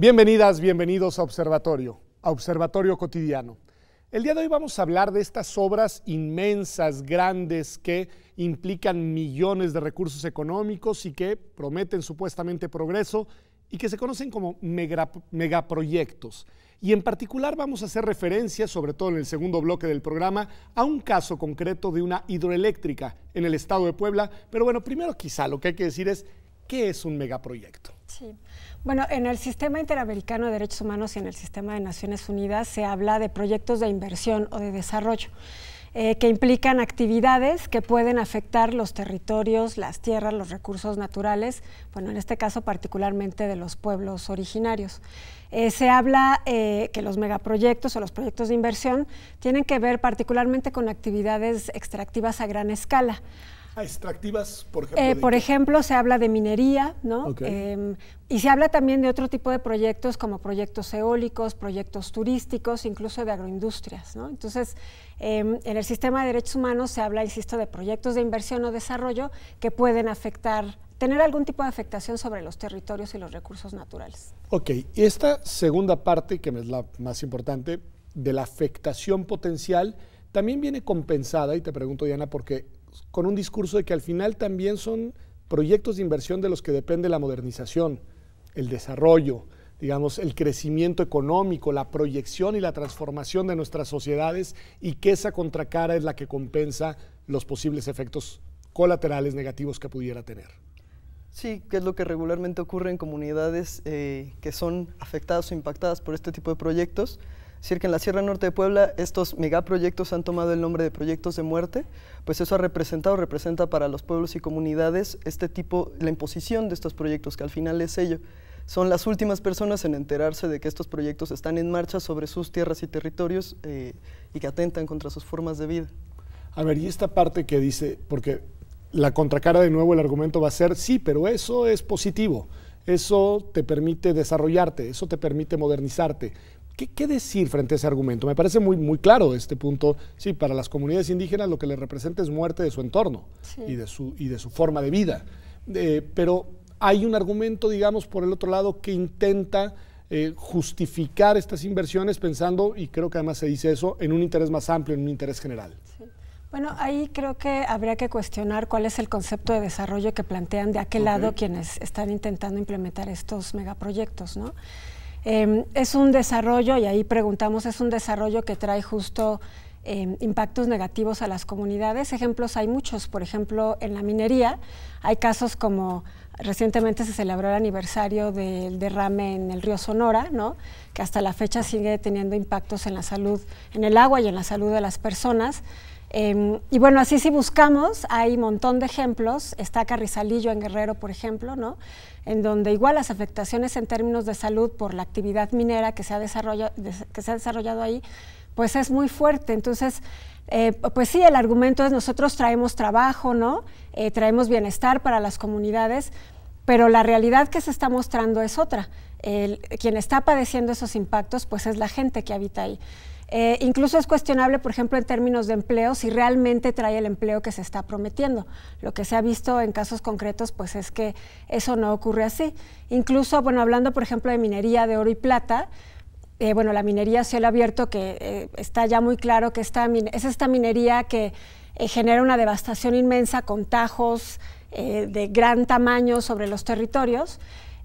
Bienvenidas, bienvenidos a Observatorio, a Observatorio Cotidiano. El día de hoy vamos a hablar de estas obras inmensas, grandes, que implican millones de recursos económicos y que prometen supuestamente progreso y que se conocen como megaproyectos. Y en particular vamos a hacer referencia, sobre todo en el segundo bloque del programa, a un caso concreto de una hidroeléctrica en el estado de Puebla. Pero bueno, primero quizá lo que hay que decir es ¿Qué es un megaproyecto? Sí. Bueno, en el sistema interamericano de derechos humanos y en el sistema de Naciones Unidas se habla de proyectos de inversión o de desarrollo. Eh, que implican actividades que pueden afectar los territorios, las tierras, los recursos naturales, bueno, en este caso particularmente de los pueblos originarios. Eh, se habla eh, que los megaproyectos o los proyectos de inversión tienen que ver particularmente con actividades extractivas a gran escala. Ah, extractivas, por ejemplo? Eh, por ejemplo, se habla de minería, ¿no? Em, y se habla también de otro tipo de proyectos como proyectos eólicos, proyectos turísticos, incluso de agroindustrias, ¿no? Entonces, em, en el sistema de derechos humanos se habla, insisto, de proyectos de inversión o desarrollo que pueden afectar tener algún tipo de afectación sobre los territorios y los recursos naturales. Ok, y esta segunda parte, que es la más importante, de la afectación potencial, también viene compensada, y te pregunto Diana, porque con un discurso de que al final también son proyectos de inversión de los que depende la modernización, el desarrollo, digamos, el crecimiento económico, la proyección y la transformación de nuestras sociedades y que esa contracara es la que compensa los posibles efectos colaterales negativos que pudiera tener. Sí, que es lo que regularmente ocurre en comunidades eh, que son afectadas o impactadas por este tipo de proyectos decir que en la Sierra Norte de Puebla estos megaproyectos han tomado el nombre de proyectos de muerte, pues eso ha representado, representa para los pueblos y comunidades este tipo, la imposición de estos proyectos, que al final es ello. Son las últimas personas en enterarse de que estos proyectos están en marcha sobre sus tierras y territorios eh, y que atentan contra sus formas de vida. A ver, y esta parte que dice, porque la contracara de nuevo el argumento va a ser, sí, pero eso es positivo, eso te permite desarrollarte, eso te permite modernizarte, ¿Qué, decir frente a ese argumento? Me parece muy, muy claro este punto. Sí, para las comunidades indígenas lo que les representa es muerte de su entorno y, de su, y de su forma de vida. Eh, pero hay un argumento, digamos, por el otro lado que intenta eh, justificar estas inversiones pensando, y creo que además se dice eso, en un interés más amplio, en un interés general. Bueno, ahí creo que habría que cuestionar cuál es el concepto de desarrollo que plantean de aquel lado quienes están intentando implementar estos megaproyectos, ¿no? Em, es un desarrollo, y ahí preguntamos, es un desarrollo que trae justo em, impactos negativos a las comunidades. Ejemplos hay muchos, por ejemplo, en la minería hay casos como recientemente se celebró el aniversario del derrame en el río Sonora, que hasta la fecha sigue teniendo impactos en la salud, en el agua y en la salud de las personas. Em, y bueno, así si buscamos, hay un montón de ejemplos. Está Carrizalillo en Guerrero, por ejemplo, ¿no? En donde igual las afectaciones en términos de salud por la actividad minera que se ha desarrollado, ahí, pues es muy fuerte. Entonces, eh, pues sí, el argumento es nosotros traemos trabajo, ¿no? Eh, traemos bienestar para las comunidades, pero la realidad que se está mostrando es otra. quien está padeciendo esos impactos, pues es la gente que habita ahí. Eh, incluso es cuestionable, por ejemplo, en términos de empleo, si realmente trae el empleo que se está prometiendo. Lo que se ha visto en casos concretos, pues es que eso no ocurre así. Incluso, bueno, hablando, por ejemplo, de minería de oro y plata, eh, bueno, la minería a cielo abierto, que eh, está ya muy claro que es esta minería que genera una devastación inmensa con tajos de gran tamaño sobre los territorios.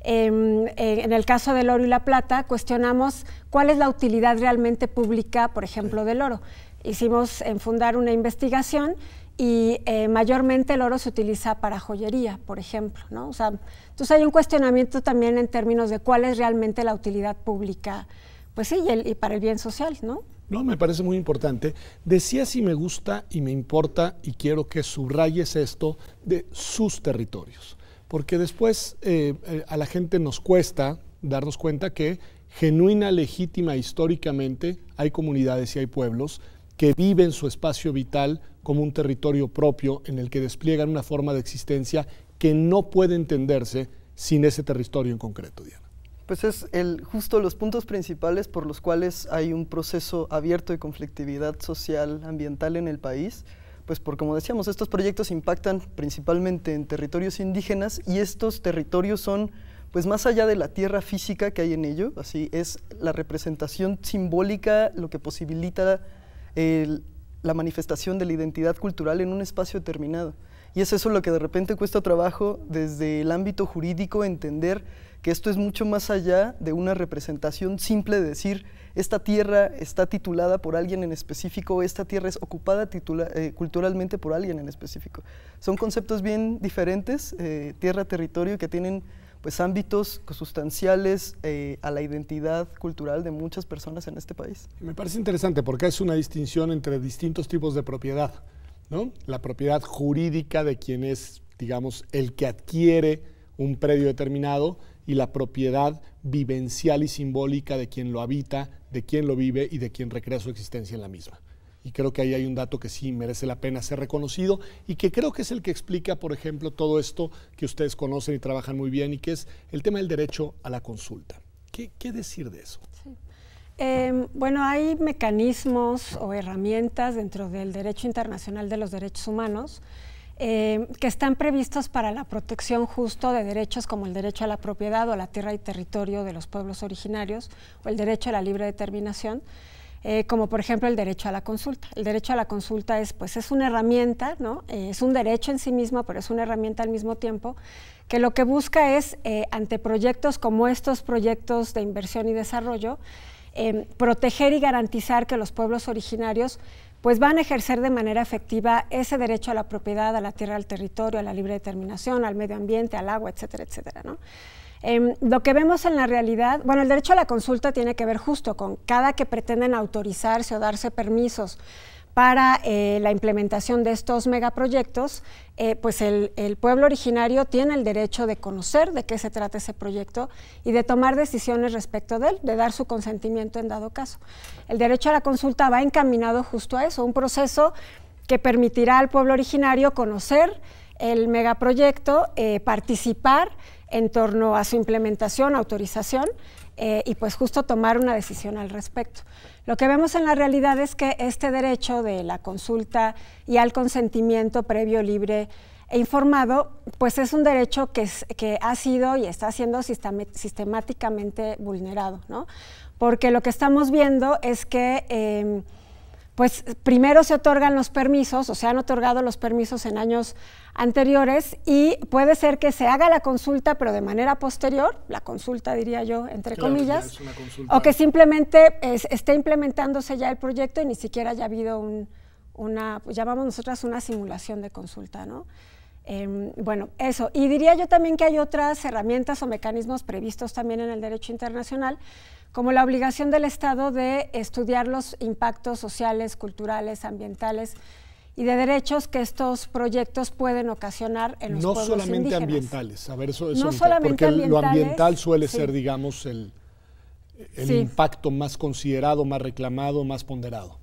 Em, eh, en, el caso del oro y la plata, cuestionamos cuál es la utilidad realmente pública, por ejemplo, del oro. Hicimos en fundar una investigación y eh, mayormente el oro se utiliza para joyería, por ejemplo, ¿no? entonces hay un cuestionamiento también en términos de cuál es realmente la utilidad pública, pues sí, y, y para el bien social, ¿no? No, me parece muy importante. Decía si me gusta y me importa y quiero que subrayes esto de sus territorios porque después eh, eh, a la gente nos cuesta darnos cuenta que genuina, legítima, históricamente, hay comunidades y hay pueblos que viven su espacio vital como un territorio propio en el que despliegan una forma de existencia que no puede entenderse sin ese territorio en concreto, Diana. Pues es el, justo los puntos principales por los cuales hay un proceso abierto de conflictividad social, ambiental en el país pues por como decíamos, estos proyectos impactan principalmente en territorios indígenas y estos territorios son pues más allá de la tierra física que hay en ello, así es la representación simbólica lo que posibilita la manifestación de la identidad cultural en un espacio determinado. Y es eso lo que de repente cuesta trabajo desde el ámbito jurídico entender que esto es mucho más allá de una representación simple de decir esta tierra está titulada por alguien en específico, esta tierra es ocupada eh, culturalmente por alguien en específico. Son conceptos bien diferentes, eh, tierra, territorio, que tienen pues ámbitos sustanciales eh, a la identidad cultural de muchas personas en este país. Me parece interesante porque es una distinción entre distintos tipos de propiedad, ¿no? La propiedad jurídica de quien es, digamos, el que adquiere un predio determinado y la propiedad vivencial y simbólica de quien lo habita, de quien lo vive y de quien recrea su existencia en la misma. Y creo que ahí hay un dato que sí merece la pena ser reconocido y que creo que es el que explica, por ejemplo, todo esto que ustedes conocen y trabajan muy bien y que es el tema del derecho a la consulta. ¿Qué, decir de eso? Em, bueno, hay mecanismos o herramientas dentro del derecho internacional de los derechos humanos eh, que están previstos para la protección justo de derechos como el derecho a la propiedad o a la tierra y territorio de los pueblos originarios o el derecho a la libre determinación, eh, como por ejemplo el derecho a la consulta. El derecho a la consulta es, pues, es una herramienta, ¿no? Eh, es un derecho en sí mismo, pero es una herramienta al mismo tiempo que lo que busca es, ante proyectos como estos proyectos de inversión y desarrollo, proteger y garantizar que los pueblos originarios pues van a ejercer de manera efectiva ese derecho a la propiedad, a la tierra, al territorio, a la libre determinación, al medio ambiente, al agua, etcétera, etcétera, em, lo que vemos en la realidad, bueno, el derecho a la consulta tiene que ver justo con cada que pretenden autorizarse o darse permisos para eh, la implementación de estos megaproyectos, eh, pues el, pueblo originario tiene el derecho de conocer de qué se trata ese proyecto y de tomar decisiones respecto de él, de dar su consentimiento en dado caso. El derecho a la consulta va encaminado justo a eso, un proceso que permitirá al pueblo originario conocer el megaproyecto, eh, participar en torno a su implementación, autorización eh, y pues justo tomar una decisión al respecto. Lo que vemos en la realidad es que este derecho de la consulta y al consentimiento previo, libre e informado, pues es un derecho que, que ha sido y está siendo sistemáticamente vulnerado, ¿no? Porque lo que estamos viendo es que... Em, pues primero se otorgan los permisos o se han otorgado los permisos en años anteriores y puede ser que se haga la consulta, pero de manera posterior, la consulta diría yo, entre comillas, o que simplemente esté implementándose ya el proyecto y ni siquiera haya habido una, pues, llamamos nosotras una simulación de consulta, ¿no? Em, bueno, eso. Y diría yo también que hay otras herramientas o mecanismos previstos también en el derecho internacional como la obligación del Estado de estudiar los impactos sociales, culturales, ambientales y de derechos que estos proyectos pueden ocasionar en los no solamente ambientales a ver eso, es no solamente porque lo ambiental suele ser digamos el, impacto más considerado más reclamado más ponderado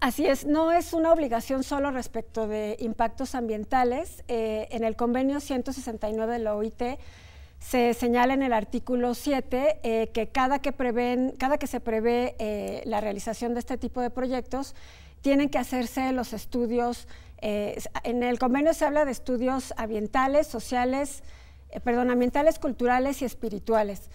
Así es, no es una obligación solo respecto de impactos ambientales. Eh, en el convenio 169 de la OIT se señala en el artículo 7 eh, que cada que, que se prevé eh, la realización de este tipo de proyectos, tienen que hacerse los estudios. Eh, en el convenio se habla de estudios ambientales, sociales, perdón, ambientales, culturales y espirituales.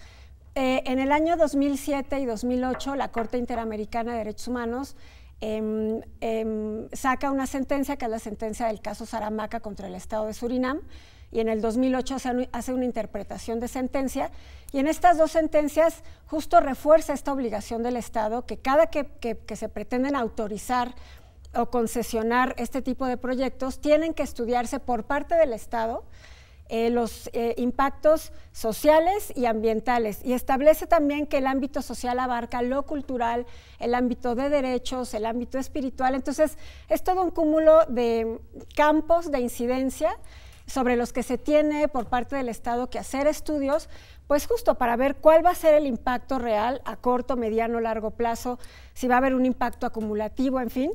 en el año 2007 y 2008, la Corte Interamericana de Derechos Humanos em, em, saca una sentencia, que es la sentencia del caso Saramaca contra el Estado de Surinam, y en el 2008 hace, hace una interpretación de sentencia. Y en estas dos sentencias justo refuerza esta obligación del Estado que cada que, que, se pretenden autorizar o concesionar este tipo de proyectos, tienen que estudiarse por parte del Estado eh, los eh, impactos sociales y ambientales y establece también que el ámbito social abarca lo cultural, el ámbito de derechos, el ámbito espiritual. Entonces, es todo un cúmulo de campos de incidencia sobre los que se tiene por parte del Estado que hacer estudios, pues justo para ver cuál va a ser el impacto real a corto, mediano, largo plazo, si va a haber un impacto acumulativo, en fin,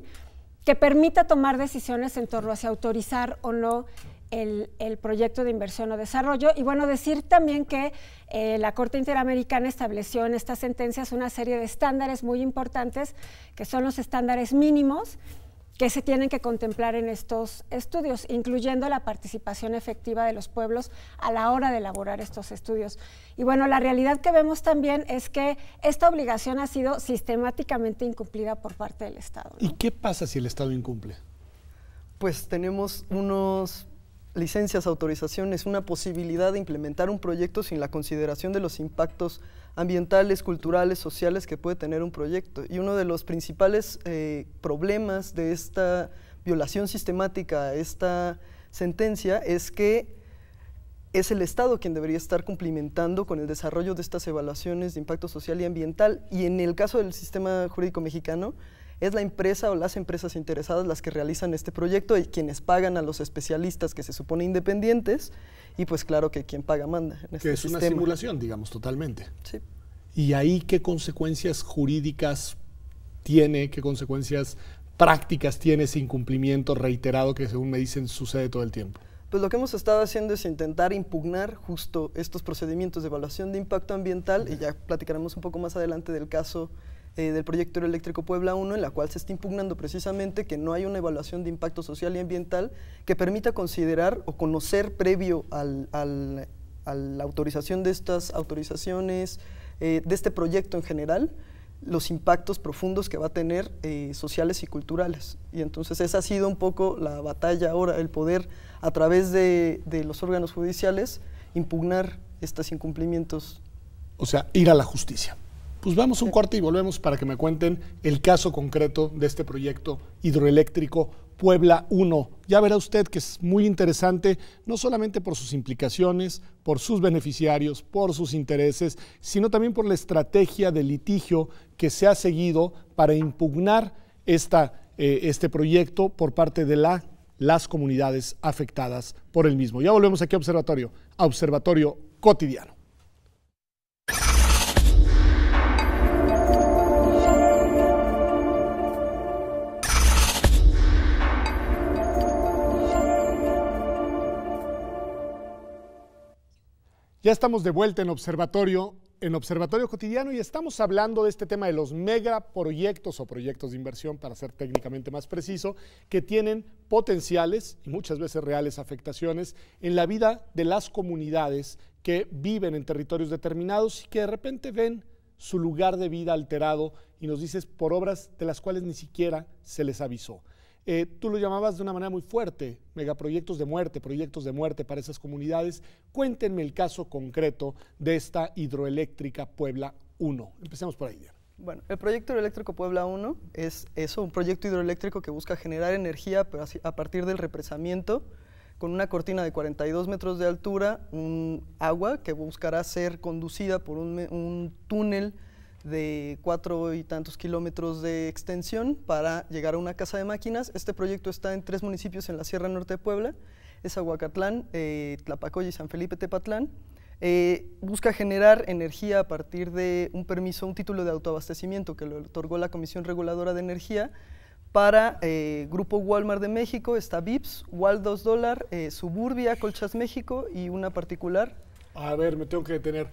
que permita tomar decisiones en torno a si autorizar o no el, proyecto de inversión o desarrollo. Y bueno, decir también que eh, la Corte Interamericana estableció en estas sentencias una serie de estándares muy importantes, que son los estándares mínimos que se tienen que contemplar en estos estudios, incluyendo la participación efectiva de los pueblos a la hora de elaborar estos estudios. Y bueno, la realidad que vemos también es que esta obligación ha sido sistemáticamente incumplida por parte del Estado. ¿Y qué pasa si el Estado incumple? Pues tenemos unos licencias, autorizaciones, una posibilidad de implementar un proyecto sin la consideración de los impactos ambientales, culturales, sociales que puede tener un proyecto. Y uno de los principales eh, problemas de esta violación sistemática, esta sentencia, es que es el Estado quien debería estar cumplimentando con el desarrollo de estas evaluaciones de impacto social y ambiental. Y en el caso del sistema jurídico mexicano, es la empresa o las empresas interesadas las que realizan este proyecto y quienes pagan a los especialistas que se supone independientes y pues claro que quien paga manda. Este que es una simulación, digamos, totalmente. Sí. ¿Y ahí qué consecuencias jurídicas tiene, qué consecuencias prácticas tiene ese incumplimiento reiterado que según me dicen sucede todo el tiempo? Pues lo que hemos estado haciendo es intentar impugnar justo estos procedimientos de evaluación de impacto ambiental y ya platicaremos un poco más adelante del caso eh, del proyecto eléctrico Puebla 1, en la cual se está impugnando precisamente que no hay una evaluación de impacto social y ambiental que permita considerar o conocer previo a la autorización de estas autorizaciones, eh, de este proyecto en general, los impactos profundos que va a tener eh, sociales y culturales. Y entonces esa ha sido un poco la batalla ahora, el poder a través de, de los órganos judiciales impugnar estos incumplimientos. O sea, ir a la justicia. Pues vamos un cuarto y volvemos para que me cuenten el caso concreto de este proyecto hidroeléctrico Puebla 1. Ya verá usted que es muy interesante, no solamente por sus implicaciones, por sus beneficiarios, por sus intereses, sino también por la estrategia de litigio que se ha seguido para impugnar esta, eh, este proyecto por parte de la, las comunidades afectadas por el mismo. Ya volvemos aquí a Observatorio, a Observatorio Cotidiano. Ya estamos de vuelta en Observatorio, en Observatorio Cotidiano y estamos hablando de este tema de los megaproyectos o proyectos de inversión, para ser técnicamente más preciso, que tienen potenciales y muchas veces reales afectaciones en la vida de las comunidades que viven en territorios determinados y que de repente ven su lugar de vida alterado y nos dices por obras de las cuales ni siquiera se les avisó. Eh, tú lo llamabas de una manera muy fuerte, megaproyectos de muerte, proyectos de muerte para esas comunidades. Cuéntenme el caso concreto de esta hidroeléctrica Puebla 1. Empecemos por ahí, Bueno, el proyecto hidroeléctrico Puebla 1 es eso, un proyecto hidroeléctrico que busca generar energía a partir del represamiento con una cortina de 42 metros de altura, un agua que buscará ser conducida por un túnel de cuatro y tantos kilómetros de extensión para llegar a una casa de máquinas. Este proyecto está en tres municipios en la Sierra Norte de Puebla, es Aguacatlán, eh, Tlapacoy y San Felipe Tepatlán. Eh, busca generar energía a partir de un permiso, un título de autoabastecimiento que lo otorgó la Comisión Reguladora de Energía para eh, Grupo Walmart de México, está VIPS, Waldos Dólar, Suburbia, Colchas México y una particular. A ver, me tengo que detener.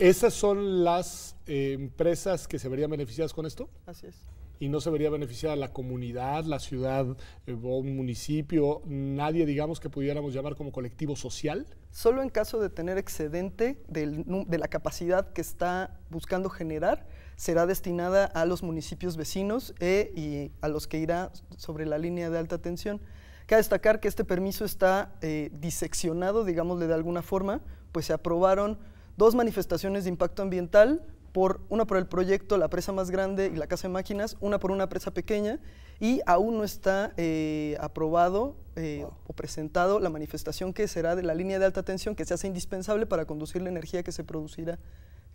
¿Esas son las eh, empresas que se verían beneficiadas con esto? Así es. ¿Y no se vería beneficiada la comunidad, la ciudad eh, o un municipio? ¿Nadie, digamos, que pudiéramos llamar como colectivo social? Solo en caso de tener excedente de la capacidad que está buscando generar, será destinada a los municipios vecinos eh, y a los que irá sobre la línea de alta tensión. Cabe destacar que este permiso está diseccionado, digámosle de alguna forma, pues se aprobaron dos manifestaciones de impacto ambiental, una por el proyecto La Presa Más Grande y la Casa de Máquinas, una por una presa pequeña, y aún no está eh, aprobado eh, o presentado la manifestación que será de la línea de alta tensión que se hace indispensable para conducir la energía que se producirá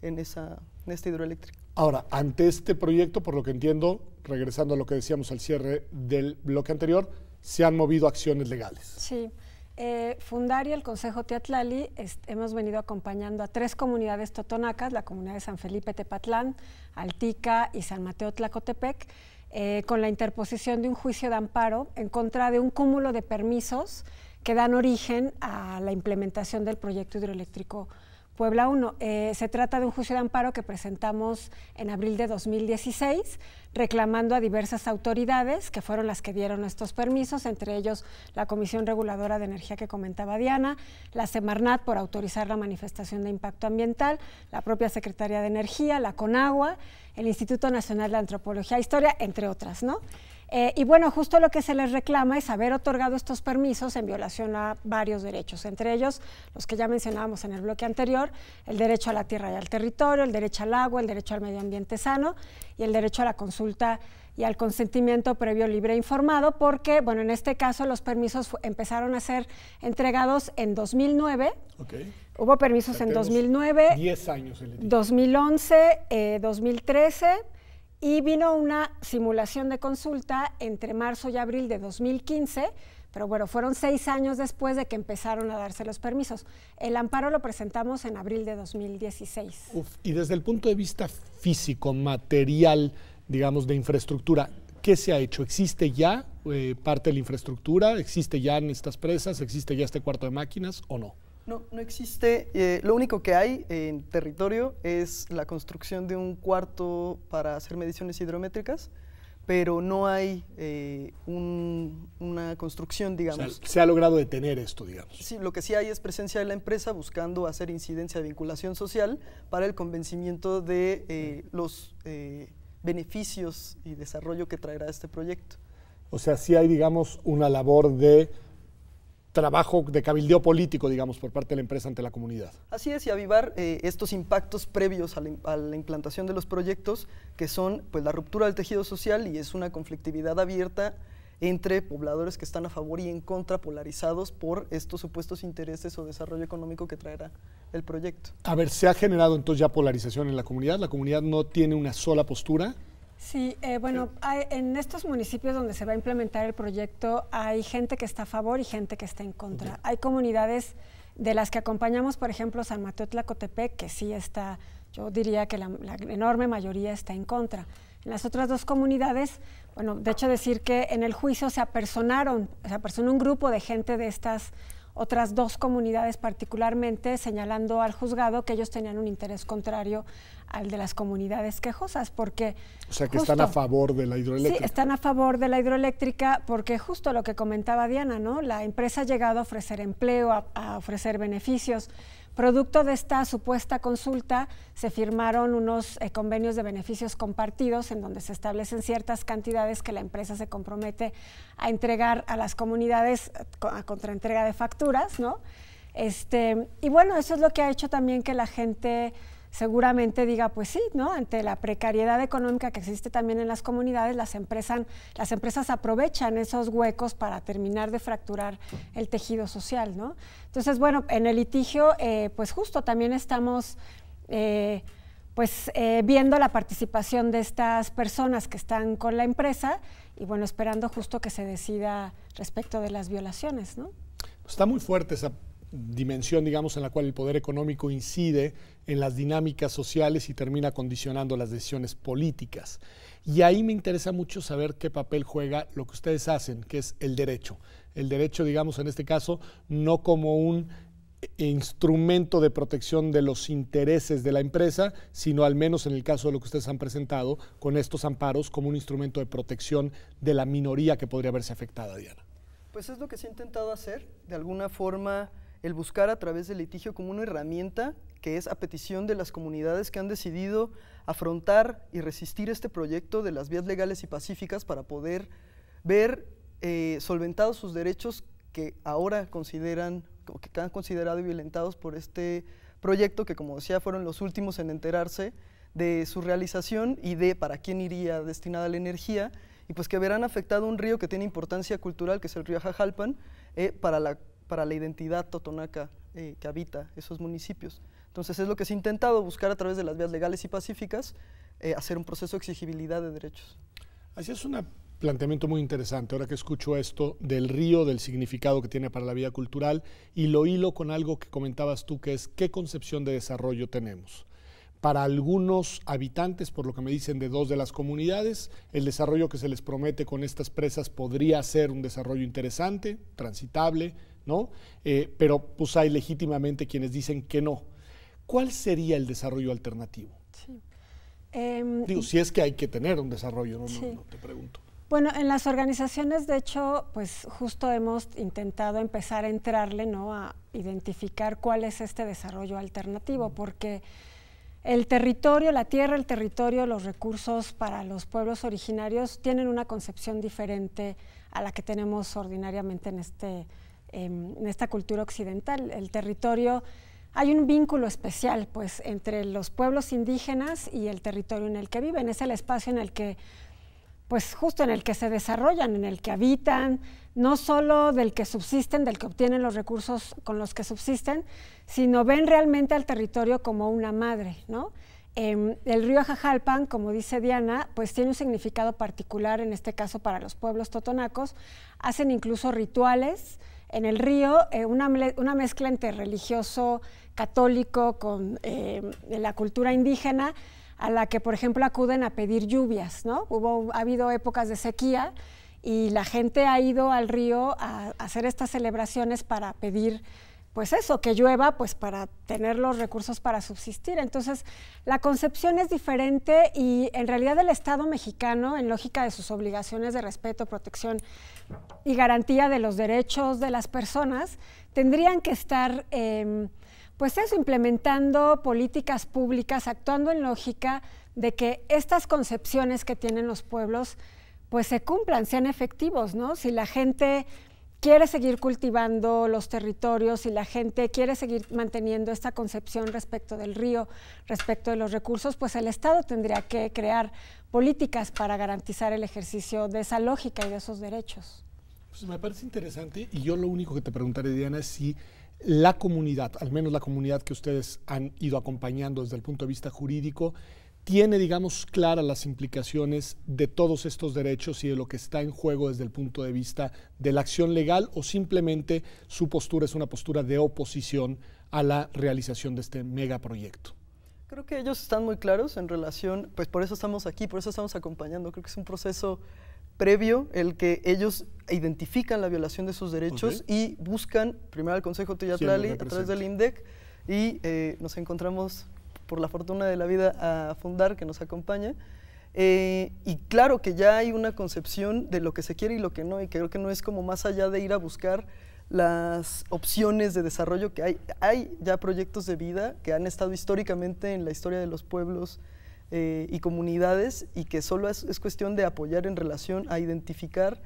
en, en esta hidroeléctrica. Ahora, ante este proyecto, por lo que entiendo, regresando a lo que decíamos al cierre del bloque anterior, se han movido acciones legales. Sí. Eh, Fundar y el Consejo Teatlali hemos venido acompañando a tres comunidades totonacas, la comunidad de San Felipe Tepatlán, Altica y San Mateo Tlacotepec, eh, con la interposición de un juicio de amparo en contra de un cúmulo de permisos que dan origen a la implementación del proyecto hidroeléctrico Puebla 1. Eh, se trata de un juicio de amparo que presentamos en abril de 2016, reclamando a diversas autoridades que fueron las que dieron estos permisos, entre ellos la Comisión Reguladora de Energía que comentaba Diana, la Semarnat por autorizar la manifestación de impacto ambiental, la propia Secretaría de Energía, la CONAGUA, el Instituto Nacional de Antropología e Historia, entre otras, ¿no? Eh, y bueno, justo lo que se les reclama es haber otorgado estos permisos en violación a varios derechos, entre ellos los que ya mencionábamos en el bloque anterior, el derecho a la tierra y al territorio, el derecho al agua, el derecho al medio ambiente sano y el derecho a la consulta y al consentimiento previo libre e informado, porque, bueno, en este caso los permisos empezaron a ser entregados en 2009. Okay. Hubo permisos en 2009. 10 años. 2011, 2013 y vino una simulación de consulta entre marzo y abril de 2015, pero bueno, fueron seis años después de que empezaron a darse los permisos. El amparo lo presentamos en abril de 2016. y desde el punto de vista físico, material, digamos, de infraestructura, ¿qué se ha hecho? ¿Existe ya eh, parte de la infraestructura? ¿Existe ya en estas presas? ¿Existe ya este cuarto de máquinas o no? No, no existe. Eh, lo único que hay en territorio es la construcción de un cuarto para hacer mediciones hidrométricas, pero no hay eh, una construcción, digamos. se ha logrado detener esto, digamos. Sí, lo que sí hay es presencia de la empresa buscando hacer incidencia de vinculación social para el convencimiento de eh, los beneficios y desarrollo que traerá este proyecto. O sea, sí hay, digamos, una labor de trabajo de cabildeo político, digamos, por parte de la empresa ante la comunidad. Así es, y avivar eh, estos impactos previos a la, implantación de los proyectos, que son pues, la ruptura del tejido social y es una conflictividad abierta entre pobladores que están a favor y en contra, polarizados por estos supuestos intereses o desarrollo económico que traerá el proyecto. A ver, ¿se ha generado entonces ya polarización en la comunidad? ¿La comunidad no tiene una sola postura? Sí, eh, bueno, en estos municipios donde se va a implementar el proyecto hay gente que está a favor y gente que está en contra. Hay comunidades de las que acompañamos, por ejemplo, San Mateo Tlacotepec, que sí está, yo diría que la, enorme mayoría está en contra. En las otras dos comunidades, bueno, de hecho decir que en el juicio se apersonaron, se apersonó un grupo de gente de estas otras dos comunidades particularmente, señalando al juzgado que ellos tenían un interés contrario al de las comunidades quejosas, porque... O sea, que están a favor de la hidroeléctrica. están a favor de la hidroeléctrica porque justo lo que comentaba Diana, ¿no? La empresa ha llegado a ofrecer empleo, a ofrecer beneficios. Producto de esta supuesta consulta, se firmaron unos eh, convenios de beneficios compartidos en donde se establecen ciertas cantidades que la empresa se compromete a entregar a las comunidades eh, a contraentrega de facturas, ¿no? Este, y bueno, eso es lo que ha hecho también que la gente seguramente diga, pues sí, ¿no? Ante la precariedad económica que existe también en las comunidades, las empresas, las empresas aprovechan esos huecos para terminar de fracturar el tejido social, ¿no? Entonces, bueno, en el litigio, eh, pues justo también estamos... Eh, pues eh, viendo la participación de estas personas que están con la empresa y bueno, esperando justo que se decida respecto de las violaciones, ¿no? Está muy fuerte esa dimensión, digamos, en la cual el poder económico incide en las dinámicas sociales y termina condicionando las decisiones políticas. Y ahí me interesa mucho saber qué papel juega lo que ustedes hacen, que es el derecho. El derecho, digamos, en este caso, no como un eh, instrumento de protección de los intereses de la empresa, sino al menos en el caso de lo que ustedes han presentado, con estos amparos como un instrumento de protección de la minoría que podría verse afectada, Diana. Pues es lo que se ha intentado hacer. De alguna forma, el buscar a través del litigio como una herramienta que es a petición de las comunidades que han decidido afrontar y resistir este proyecto de las vías legales y pacíficas para poder ver eh, solventados sus derechos que ahora consideran o que han considerado violentados por este proyecto que como decía fueron los últimos en enterarse de su realización y de para quién iría destinada la energía y pues que verán afectado un río que tiene importancia cultural que es el río Ajajalpan eh, para la para la identidad totonaca eh, que habita esos municipios. Entonces es lo que se ha intentado buscar a través de las vías legales y pacíficas, eh, hacer un proceso de exigibilidad de derechos. Así es un planteamiento muy interesante, ahora que escucho esto del río, del significado que tiene para la vida cultural, y lo hilo con algo que comentabas tú, que es qué concepción de desarrollo tenemos para algunos habitantes, por lo que me dicen de dos de las comunidades, el desarrollo que se les promete con estas presas podría ser un desarrollo interesante, transitable, ¿no? Eh, pero pues hay legítimamente quienes dicen que no. ¿Cuál sería el desarrollo alternativo? Sí. Em, Digo, si es que hay que tener un desarrollo, no, te pregunto. Bueno, en las organizaciones, de hecho, pues justo hemos intentado empezar a entrarle, ¿no? A identificar cuál es este desarrollo alternativo, porque el territorio, la tierra, el territorio, los recursos para los pueblos originarios tienen una concepción diferente a la que tenemos ordinariamente en este en esta cultura occidental. El territorio, hay un vínculo especial pues entre los pueblos indígenas y el territorio en el que viven. Es el espacio en el que, pues justo en el que se desarrollan, en el que habitan, no solo del que subsisten, del que obtienen los recursos con los que subsisten, sino ven realmente al territorio como una madre, ¿no? Em, el río Ajajalpan, como dice Diana, pues tiene un significado particular, en este caso para los pueblos totonacos. Hacen incluso rituales, en el río eh, una, mezcla entre religioso católico con eh, la cultura indígena a la que, por ejemplo, acuden a pedir lluvias, ¿no? Hubo, ha habido épocas de sequía y la gente ha ido al río a, a hacer estas celebraciones para pedir pues eso, que llueva, pues para tener los recursos para subsistir. Entonces, la concepción es diferente y en realidad el Estado mexicano, en lógica de sus obligaciones de respeto, protección y garantía de los derechos de las personas, tendrían que estar, em, pues eso, implementando políticas públicas, actuando en lógica de que estas concepciones que tienen los pueblos, pues se cumplan, sean efectivos, ¿no? Si la gente quiere seguir cultivando los territorios y la gente quiere seguir manteniendo esta concepción respecto del río, respecto de los recursos, pues el Estado tendría que crear políticas para garantizar el ejercicio de esa lógica y de esos derechos. Pues me parece interesante y yo lo único que te preguntaré, Diana, es si la comunidad, al menos la comunidad que ustedes han ido acompañando desde el punto de vista jurídico, tiene, digamos, claras las implicaciones de todos estos derechos y de lo que está en juego desde el punto de vista de la acción legal o simplemente su postura es una postura de oposición a la realización de este megaproyecto? Creo que ellos están muy claros en relación, pues por eso estamos aquí, por eso estamos acompañando. Creo que es un proceso previo el que ellos identifican la violación de sus derechos y buscan primero al Consejo Tiyatlali a través del INDEC y eh, nos encontramos por la fortuna de la vida, a fundar, que nos acompaña. Eh, y claro que ya hay una concepción de lo que se quiere y lo que no, y creo que no es como más allá de ir a buscar las opciones de desarrollo que hay. Hay ya proyectos de vida que han estado históricamente en la historia de los pueblos eh, y comunidades y que solo es, es, cuestión de apoyar en relación a identificar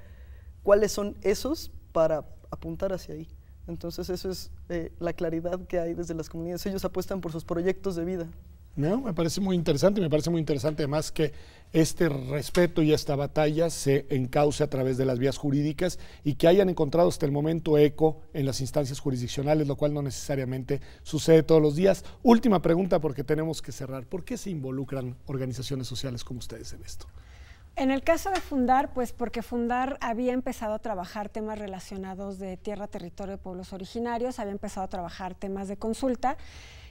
cuáles son esos para apuntar hacia ahí. Entonces eso es eh, la claridad que hay desde las comunidades. Ellos apuestan por sus proyectos de vida. me parece muy interesante, me parece muy interesante además que este respeto y esta batalla se encauce a través de las vías jurídicas y que hayan encontrado hasta el momento eco en las instancias jurisdiccionales, lo cual no necesariamente sucede todos los días. Última pregunta porque tenemos que cerrar. ¿Por qué se involucran organizaciones sociales como ustedes en esto? En el caso de Fundar, pues porque Fundar había empezado a trabajar temas relacionados de tierra, territorio, pueblos originarios, había empezado a trabajar temas de consulta.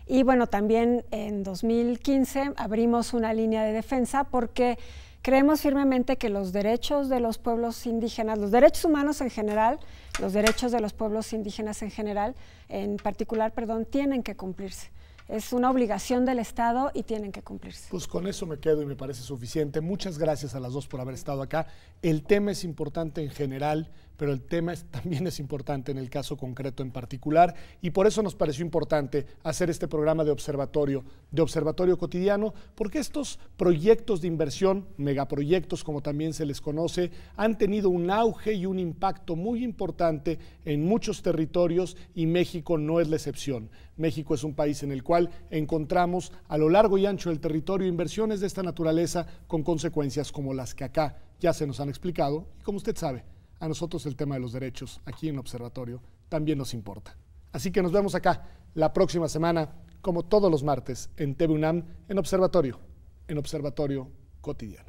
Y bueno, también en 2015 abrimos una línea de defensa porque creemos firmemente que los derechos de los pueblos indígenas, los derechos humanos en general, los derechos de los pueblos indígenas en general, en particular, perdón, tienen que cumplirse es una obligación del Estado y tienen que cumplirse. Pues con eso me quedo y me parece suficiente. Muchas gracias a las dos por haber estado acá. El tema es importante en general pero el tema también es importante en el caso concreto en particular y por eso nos pareció importante hacer este programa de observatorio, de observatorio cotidiano, porque estos proyectos de inversión, megaproyectos como también se les conoce, han tenido un auge y un impacto muy importante en muchos territorios y México no es la excepción. México es un país en el cual encontramos a lo largo y ancho del territorio inversiones de esta naturaleza con consecuencias como las que acá ya se nos han explicado y como usted sabe, a nosotros el tema de los derechos aquí en Observatorio también nos importa. Así que nos vemos acá la próxima semana, como todos los martes, en TV en Observatorio, en Observatorio Cotidiano.